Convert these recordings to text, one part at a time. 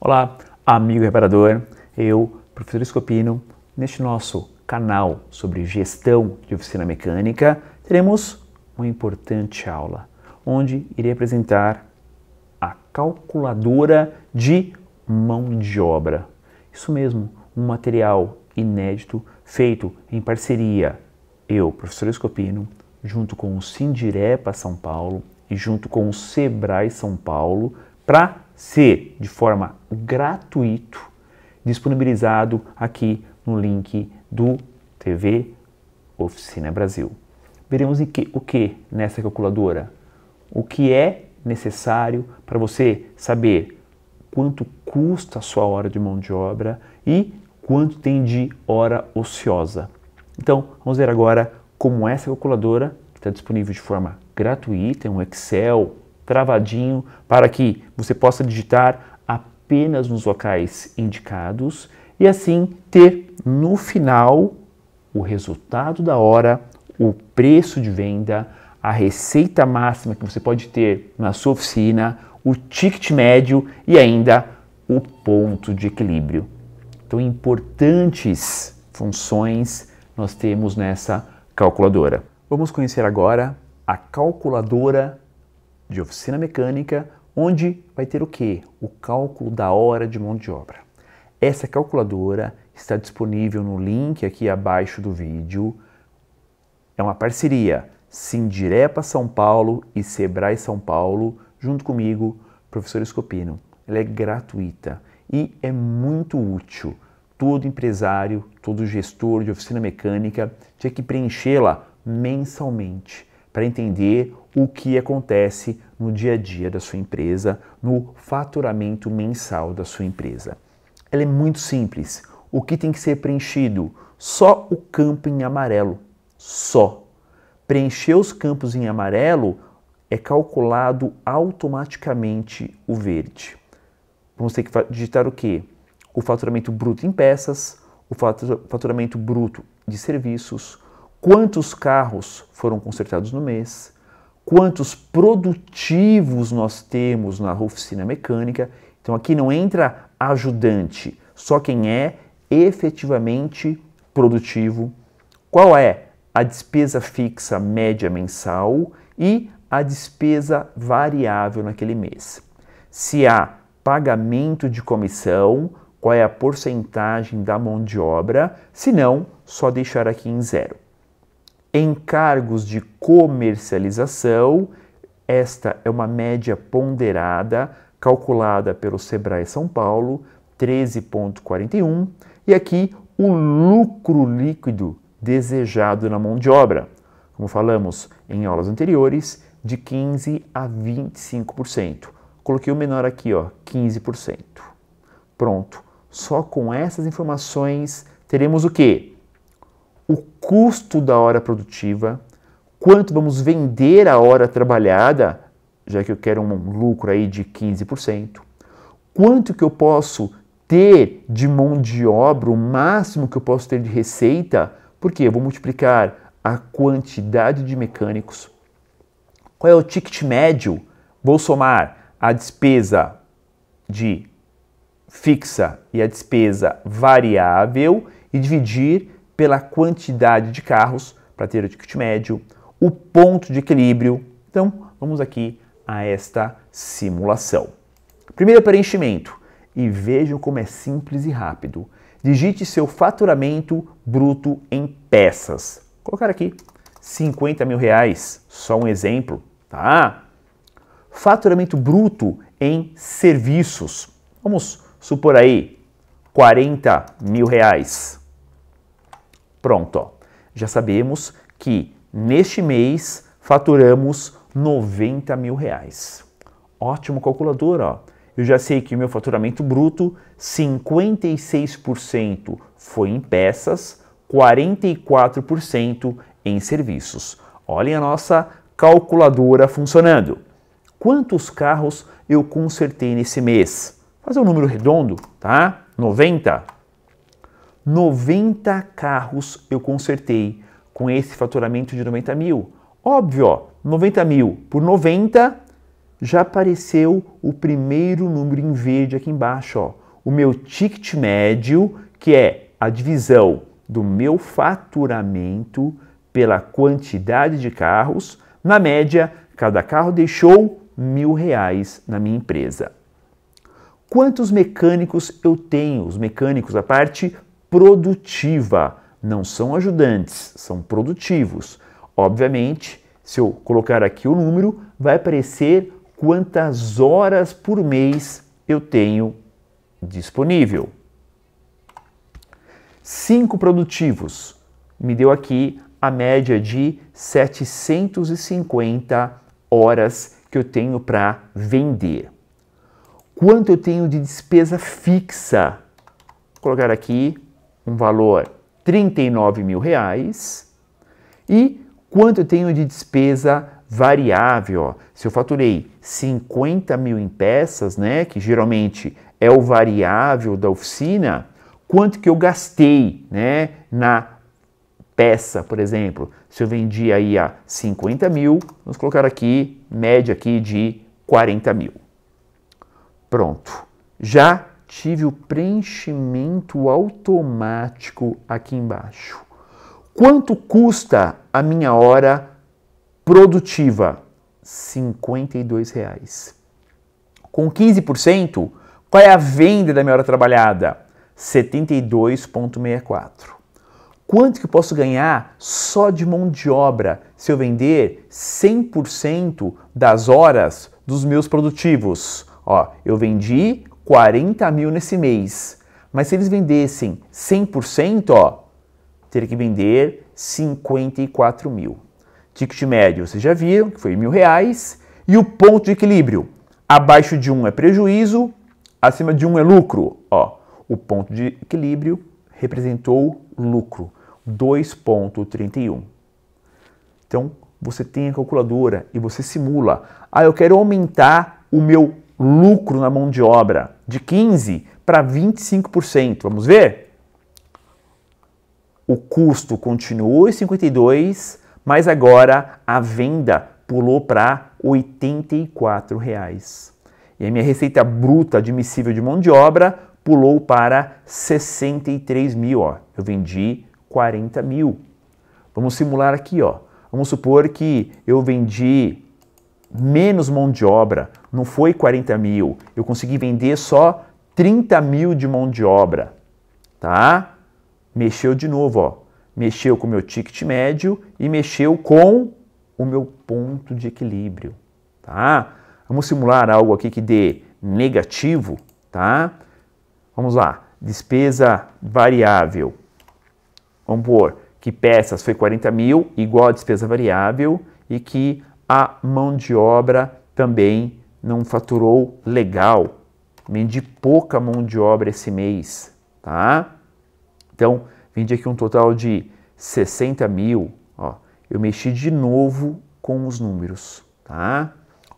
Olá, amigo reparador, eu, professor Escopino, neste nosso canal sobre gestão de oficina mecânica, teremos uma importante aula, onde irei apresentar a calculadora de mão de obra. Isso mesmo, um material inédito feito em parceria eu, professor Escopino, junto com o Sindirepa São Paulo e junto com o Sebrae São Paulo para ser de forma gratuito disponibilizado aqui no link do TV Oficina Brasil. Veremos que, o que nessa calculadora? O que é necessário para você saber quanto custa a sua hora de mão de obra e quanto tem de hora ociosa. Então, vamos ver agora como essa calculadora, que está disponível de forma gratuita, tem é um Excel travadinho, para que você possa digitar apenas nos locais indicados e assim ter no final o resultado da hora, o preço de venda, a receita máxima que você pode ter na sua oficina, o ticket médio e ainda o ponto de equilíbrio. Então, importantes funções nós temos nessa calculadora. Vamos conhecer agora a calculadora de oficina mecânica, onde vai ter o que? O cálculo da hora de mão de obra. Essa calculadora está disponível no link aqui abaixo do vídeo. É uma parceria Sindirepa São Paulo e Sebrae São Paulo, junto comigo, professor Escopino. Ela é gratuita e é muito útil todo empresário, todo gestor de oficina mecânica tinha que preenchê-la mensalmente para entender o que acontece no dia a dia da sua empresa, no faturamento mensal da sua empresa. Ela é muito simples. O que tem que ser preenchido? Só o campo em amarelo. Só. Preencher os campos em amarelo é calculado automaticamente o verde. Vamos ter que digitar o quê? o faturamento bruto em peças, o faturamento bruto de serviços, quantos carros foram consertados no mês, quantos produtivos nós temos na oficina mecânica. Então aqui não entra ajudante, só quem é efetivamente produtivo. Qual é a despesa fixa média mensal e a despesa variável naquele mês? Se há pagamento de comissão, qual é a porcentagem da mão de obra, se não, só deixar aqui em zero. Em cargos de comercialização, esta é uma média ponderada calculada pelo Sebrae São Paulo, 13,41, e aqui o lucro líquido desejado na mão de obra, como falamos em aulas anteriores, de 15 a 25%. Coloquei o menor aqui, ó, 15%. Pronto. Só com essas informações teremos o quê? O custo da hora produtiva, quanto vamos vender a hora trabalhada, já que eu quero um lucro aí de 15%, quanto que eu posso ter de mão de obra, o máximo que eu posso ter de receita, porque eu vou multiplicar a quantidade de mecânicos. Qual é o ticket médio? Vou somar a despesa de fixa e a despesa variável e dividir pela quantidade de carros para ter o ticket médio, o ponto de equilíbrio. Então, vamos aqui a esta simulação. Primeiro preenchimento e vejam como é simples e rápido. Digite seu faturamento bruto em peças. Vou colocar aqui 50 mil reais, só um exemplo, tá? Faturamento bruto em serviços. Vamos supor aí 40 mil reais. Pronto, ó. já sabemos que neste mês faturamos 90 mil reais. Ótimo calculador, ó. Eu já sei que o meu faturamento bruto, 56% foi em peças, 44% em serviços. Olhem a nossa calculadora funcionando. Quantos carros eu consertei nesse mês? fazer um número redondo, tá? 90. 90 carros eu consertei com esse faturamento de 90 mil. Óbvio, ó, 90 mil por 90 já apareceu o primeiro número em verde aqui embaixo, ó. O meu ticket médio, que é a divisão do meu faturamento pela quantidade de carros, na média, cada carro deixou mil reais na minha empresa. Quantos mecânicos eu tenho? Os mecânicos, a parte produtiva, não são ajudantes, são produtivos. Obviamente, se eu colocar aqui o número, vai aparecer quantas horas por mês eu tenho disponível. Cinco produtivos me deu aqui a média de 750 horas que eu tenho para vender quanto eu tenho de despesa fixa. Vou colocar aqui um valor 39 mil reais e quanto eu tenho de despesa variável. Se eu faturei 50 mil em peças, né, que geralmente é o variável da oficina, quanto que eu gastei né, na peça, por exemplo. Se eu vendi aí a 50 mil, vamos colocar aqui média aqui de 40 mil. Pronto. Já tive o preenchimento automático aqui embaixo. Quanto custa a minha hora produtiva? R$ reais. Com 15%, qual é a venda da minha hora trabalhada? 72,64. Quanto que eu posso ganhar só de mão de obra se eu vender 100% das horas dos meus produtivos? Ó, eu vendi 40 mil nesse mês, mas se eles vendessem 100%, ó, teria que vender 54 mil. Ticket médio, vocês já viram, que foi mil reais. E o ponto de equilíbrio, abaixo de um é prejuízo, acima de um é lucro. Ó, o ponto de equilíbrio representou lucro, 2,31. Então, você tem a calculadora e você simula. Ah, eu quero aumentar o meu lucro na mão de obra de 15 para 25%. Vamos ver? O custo continuou em 52, mas agora a venda pulou para R$ 84,00. E a minha receita bruta admissível de mão de obra pulou para 63 mil. Ó. Eu vendi 40 mil. Vamos simular aqui. Ó. Vamos supor que eu vendi menos mão de obra, não foi 40 mil, eu consegui vender só 30 mil de mão de obra, tá? Mexeu de novo, ó. Mexeu com o meu ticket médio e mexeu com o meu ponto de equilíbrio, tá? Vamos simular algo aqui que dê negativo, tá? Vamos lá, despesa variável. Vamos pôr que peças foi 40 mil, igual a despesa variável, e que a mão de obra também não faturou legal. Vendi pouca mão de obra esse mês, tá? Então, vendi aqui um total de 60 mil. Ó, eu mexi de novo com os números, tá?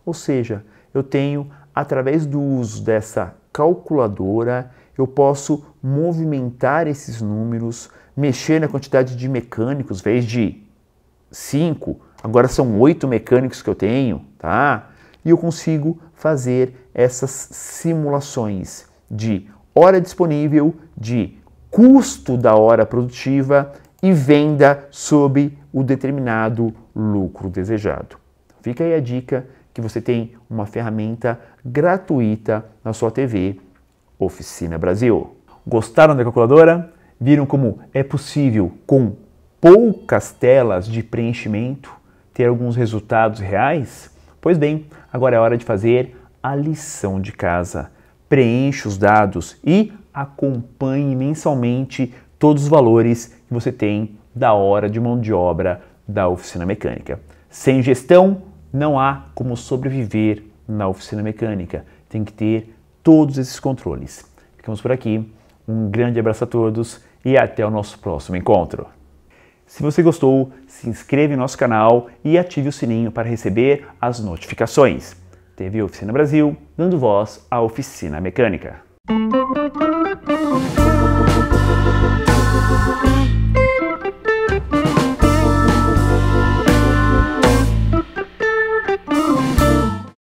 Ou seja, eu tenho, através do uso dessa calculadora, eu posso movimentar esses números, mexer na quantidade de mecânicos, vez de 5, Agora são oito mecânicos que eu tenho, tá? E eu consigo fazer essas simulações de hora disponível, de custo da hora produtiva e venda sob o determinado lucro desejado. Fica aí a dica que você tem uma ferramenta gratuita na sua TV Oficina Brasil. Gostaram da calculadora? Viram como é possível com poucas telas de preenchimento ter alguns resultados reais? Pois bem, agora é hora de fazer a lição de casa. Preencha os dados e acompanhe mensalmente todos os valores que você tem da hora de mão de obra da oficina mecânica. Sem gestão, não há como sobreviver na oficina mecânica. Tem que ter todos esses controles. Ficamos por aqui. Um grande abraço a todos e até o nosso próximo encontro. Se você gostou, se inscreve no nosso canal e ative o sininho para receber as notificações. Teve Oficina Brasil, dando voz à oficina mecânica.